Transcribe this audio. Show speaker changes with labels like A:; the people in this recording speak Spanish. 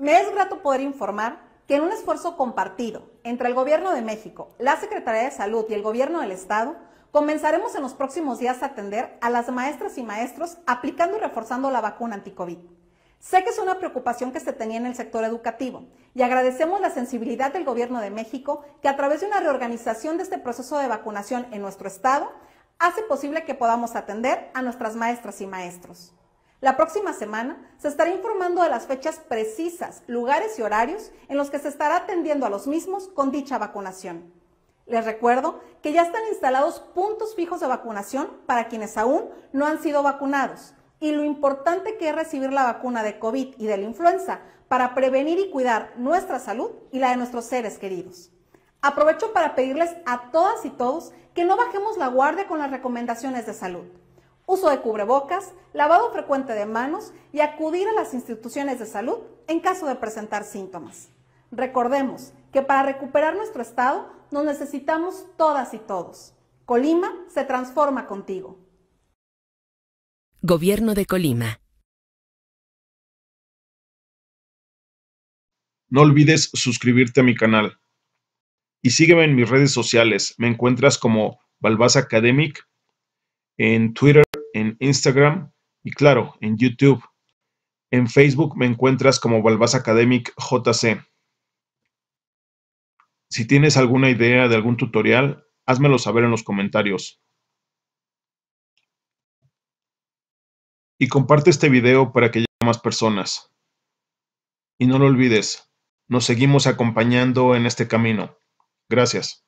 A: Me es grato poder informar que en un esfuerzo compartido entre el Gobierno de México, la Secretaría de Salud y el Gobierno del Estado, comenzaremos en los próximos días a atender a las maestras y maestros aplicando y reforzando la vacuna anticovid. Sé que es una preocupación que se tenía en el sector educativo y agradecemos la sensibilidad del Gobierno de México que a través de una reorganización de este proceso de vacunación en nuestro estado hace posible que podamos atender a nuestras maestras y maestros. La próxima semana se estará informando de las fechas precisas, lugares y horarios en los que se estará atendiendo a los mismos con dicha vacunación. Les recuerdo que ya están instalados puntos fijos de vacunación para quienes aún no han sido vacunados y lo importante que es recibir la vacuna de COVID y de la influenza para prevenir y cuidar nuestra salud y la de nuestros seres queridos. Aprovecho para pedirles a todas y todos que no bajemos la guardia con las recomendaciones de salud uso de cubrebocas, lavado frecuente de manos y acudir a las instituciones de salud en caso de presentar síntomas. Recordemos que para recuperar nuestro estado nos necesitamos todas y todos. Colima se transforma contigo. Gobierno de Colima.
B: No olvides suscribirte a mi canal y sígueme en mis redes sociales. Me encuentras como Balbás Academic en Twitter. Instagram y claro, en YouTube. En Facebook me encuentras como Valvas Academic JC. Si tienes alguna idea de algún tutorial, házmelo saber en los comentarios. Y comparte este video para que llegue a más personas. Y no lo olvides, nos seguimos acompañando en este camino. Gracias.